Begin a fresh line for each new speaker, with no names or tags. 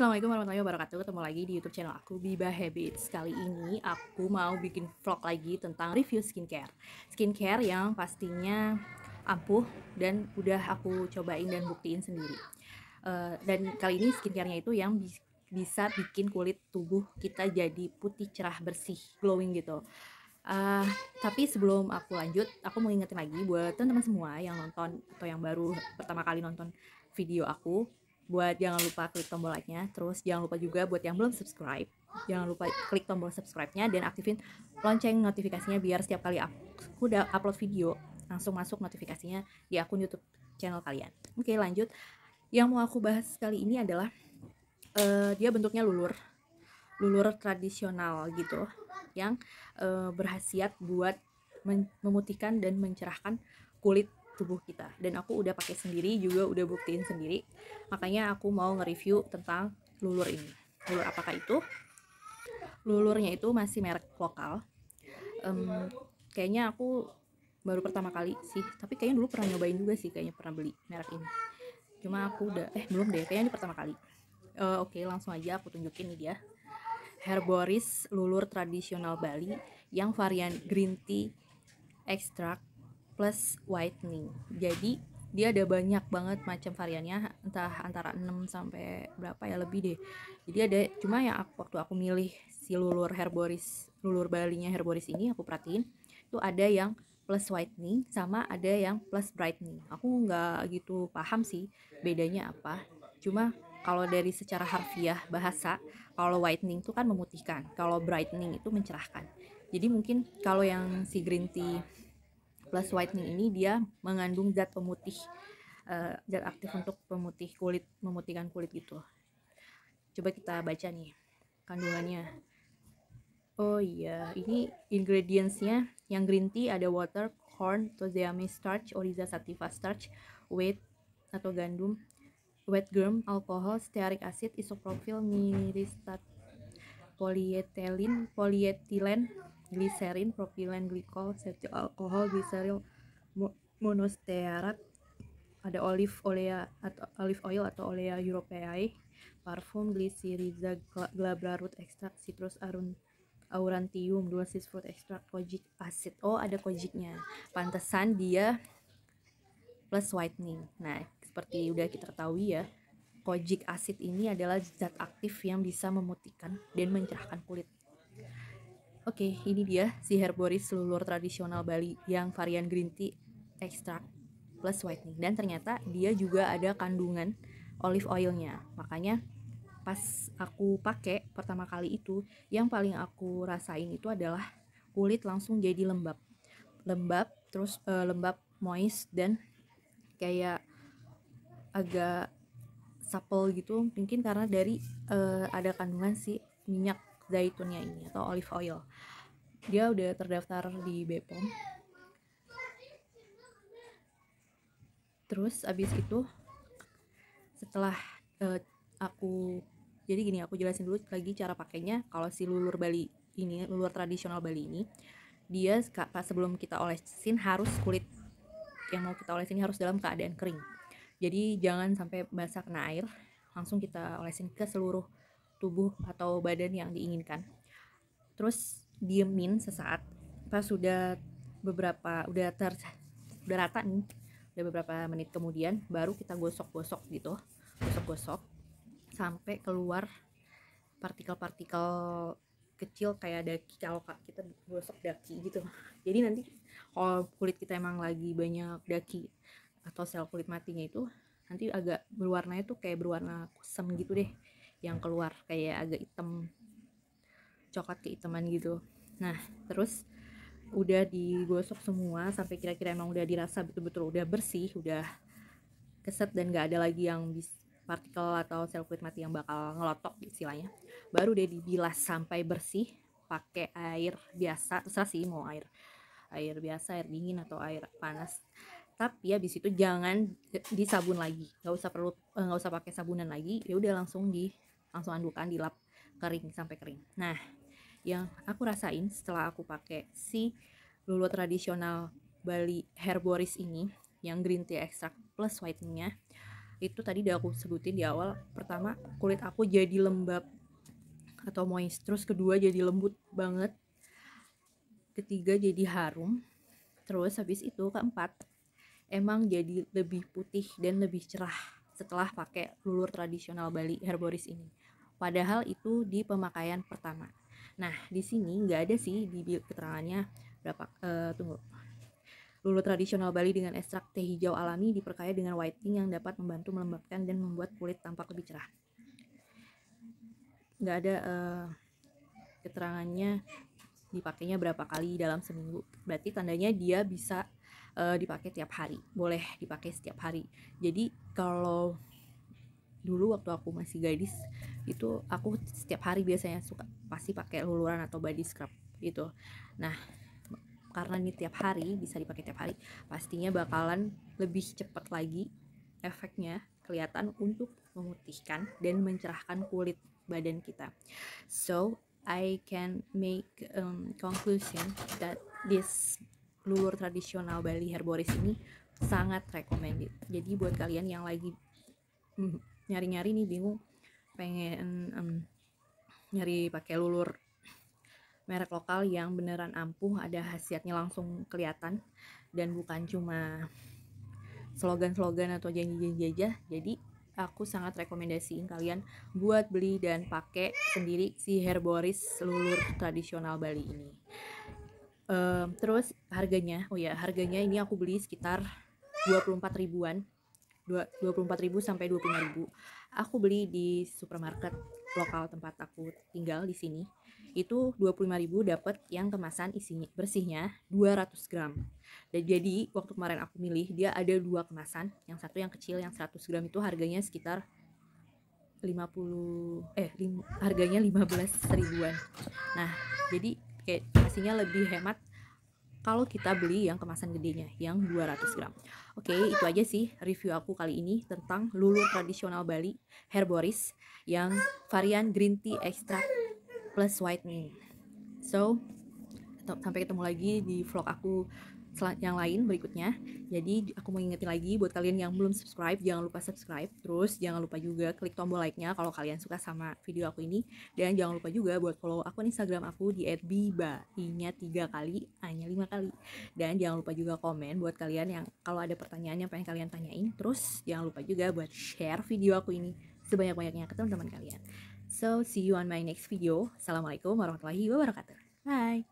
Assalamualaikum warahmatullahi wabarakatuh. Ketemu lagi di YouTube channel aku Biba Habits. Kali ini aku mau bikin vlog lagi tentang review skincare. Skincare yang pastinya ampuh dan udah aku cobain dan buktiin sendiri. Uh, dan kali ini skincarenya itu yang bi bisa bikin kulit tubuh kita jadi putih cerah bersih, glowing gitu. Uh, tapi sebelum aku lanjut, aku mau ingetin lagi buat teman-teman semua yang nonton atau yang baru pertama kali nonton video aku buat jangan lupa klik tombol like-nya terus jangan lupa juga buat yang belum subscribe jangan lupa klik tombol subscribe-nya dan aktifin lonceng notifikasinya biar setiap kali aku udah upload video langsung masuk notifikasinya di akun YouTube channel kalian. Oke, lanjut. Yang mau aku bahas kali ini adalah uh, dia bentuknya lulur. Lulur tradisional gitu yang uh, berhasiat buat memutihkan dan mencerahkan kulit tubuh kita dan aku udah pakai sendiri juga udah buktiin sendiri makanya aku mau nge-review tentang lulur ini lulur apakah itu lulurnya itu masih merek lokal um, kayaknya aku baru pertama kali sih tapi kayaknya dulu pernah nyobain juga sih kayaknya pernah beli merek ini cuma aku udah eh belum deh kayaknya ini pertama kali uh, oke okay, langsung aja aku tunjukin nih dia herboris lulur tradisional Bali yang varian green tea extract plus whitening. Jadi dia ada banyak banget macam variannya entah antara 6 sampai berapa ya lebih deh jadi ada cuma yang aku, waktu aku milih si lulur herboris lulur balinya herboris ini aku perhatiin itu ada yang plus whitening sama ada yang plus brightening aku nggak gitu paham sih bedanya apa cuma kalau dari secara harfiah bahasa kalau whitening itu kan memutihkan kalau brightening itu mencerahkan jadi mungkin kalau yang si green tea plus iya, whitening iya. ini dia mengandung zat pemutih uh, zat aktif untuk pemutih kulit memutihkan kulit gitu coba kita baca nih kandungannya oh iya ini ingredientsnya yang green tea ada water corn tozeami starch oriza sativa starch wheat atau gandum wheat germ alcohol, stearic acid isopropyl myristat polyethylene polyethylene gliserin, propilen, glikol, septil alkohol, gliseril, mo monostearat, ada olive olea atau olive oil atau olea europeae, parfum, gliserida glabrarut ekstrak citrus arun aurantium, dosis fruit extract, kojic acid. Oh, ada kojiknya. Pantesan dia plus whitening. Nah, seperti udah kita ketahui ya, kojic acid ini adalah zat aktif yang bisa memutihkan dan mencerahkan kulit. Oke, okay, ini dia si herboris lulur tradisional Bali yang varian green tea extract plus whitening dan ternyata dia juga ada kandungan olive oilnya. Makanya pas aku pakai pertama kali itu yang paling aku rasain itu adalah kulit langsung jadi lembab. Lembab terus uh, lembab moist dan kayak agak supple gitu mungkin karena dari uh, ada kandungan si minyak zaitunnya ini atau olive oil dia udah terdaftar di Bepom terus abis itu setelah uh, aku jadi gini aku jelasin dulu lagi cara pakainya kalau si lulur Bali ini lulur tradisional Bali ini dia sebelum kita olesin harus kulit yang mau kita olesin harus dalam keadaan kering jadi jangan sampai basah kena air langsung kita olesin ke seluruh tubuh atau badan yang diinginkan terus diemin sesaat pas sudah beberapa udah ter udah rata nih udah beberapa menit kemudian baru kita gosok-gosok gitu gosok-gosok sampai keluar partikel-partikel kecil kayak daki kalau kita gosok daki gitu jadi nanti kalau kulit kita emang lagi banyak daki atau sel kulit matinya itu nanti agak berwarnanya tuh kayak berwarna kusam gitu deh yang hmm. keluar kayak agak hitam coklat kehitaman gitu nah terus udah digosok semua sampai kira-kira emang udah dirasa betul-betul udah bersih udah keset dan gak ada lagi yang bis partikel atau sel kulit mati yang bakal ngelotok istilahnya baru udah dibilas sampai bersih pakai air biasa terserah sih mau air air biasa air dingin atau air panas tapi habis itu jangan disabun lagi nggak usah perlu eh, nggak usah pakai sabunan lagi ya udah langsung di langsung andukan dilap kering sampai kering nah yang aku rasain setelah aku pakai si lulu tradisional Bali Herboris ini yang green tea extract plus whiteningnya itu tadi udah aku sebutin di awal pertama kulit aku jadi lembab atau moist terus kedua jadi lembut banget ketiga jadi harum terus habis itu keempat emang jadi lebih putih dan lebih cerah setelah pakai lulur tradisional Bali herboris ini. Padahal itu di pemakaian pertama. Nah, di sini nggak ada sih di keterangannya berapa uh, tunggu. Lulur tradisional Bali dengan ekstrak teh hijau alami diperkaya dengan whitening yang dapat membantu melembabkan dan membuat kulit tampak lebih cerah. Nggak ada uh, keterangannya dipakainya berapa kali dalam seminggu. Berarti tandanya dia bisa uh, dipakai tiap hari boleh dipakai setiap hari jadi kalau dulu waktu aku masih gadis itu aku setiap hari biasanya suka pasti pakai luluran atau body scrub gitu nah karena ini tiap hari bisa dipakai tiap hari pastinya bakalan lebih cepat lagi efeknya kelihatan untuk memutihkan dan mencerahkan kulit badan kita so I can make um, conclusion that this lulur tradisional Bali Herboris ini sangat recommended. Jadi buat kalian yang lagi hmm, nyari-nyari nih bingung pengen um, nyari pakai lulur merek lokal yang beneran ampuh, ada khasiatnya langsung kelihatan dan bukan cuma slogan-slogan atau janji-janji aja. Jadi aku sangat rekomendasiin kalian buat beli dan pakai sendiri si Herboris lulur tradisional Bali ini. Um, terus harganya, oh ya harganya ini aku beli sekitar 24 ribuan. 24 ribu sampai 25 ribu. Aku beli di supermarket lokal tempat aku tinggal di sini. Itu 25 ribu dapat yang kemasan isinya bersihnya 200 gram. Dan jadi waktu kemarin aku milih dia ada dua kemasan, yang satu yang kecil yang 100 gram itu harganya sekitar 50 eh lim, harganya 15 ribuan. Nah, jadi kayak pastinya lebih hemat kalau kita beli yang kemasan gedenya yang 200 gram. Oke, okay, itu aja sih review aku kali ini tentang lulu tradisional Bali herboris yang varian green tea extract plus whitening. So, sampai ketemu lagi di vlog aku yang lain berikutnya. Jadi aku mau ingetin lagi buat kalian yang belum subscribe, jangan lupa subscribe. Terus jangan lupa juga klik tombol like-nya kalau kalian suka sama video aku ini. Dan jangan lupa juga buat follow akun Instagram aku di @biba. I-nya 3 kali, A-nya 5 kali. Dan jangan lupa juga komen buat kalian yang kalau ada pertanyaan yang pengen kalian tanyain. Terus jangan lupa juga buat share video aku ini sebanyak-banyaknya ke teman-teman kalian. So, see you on my next video. Assalamualaikum warahmatullahi wabarakatuh. Bye.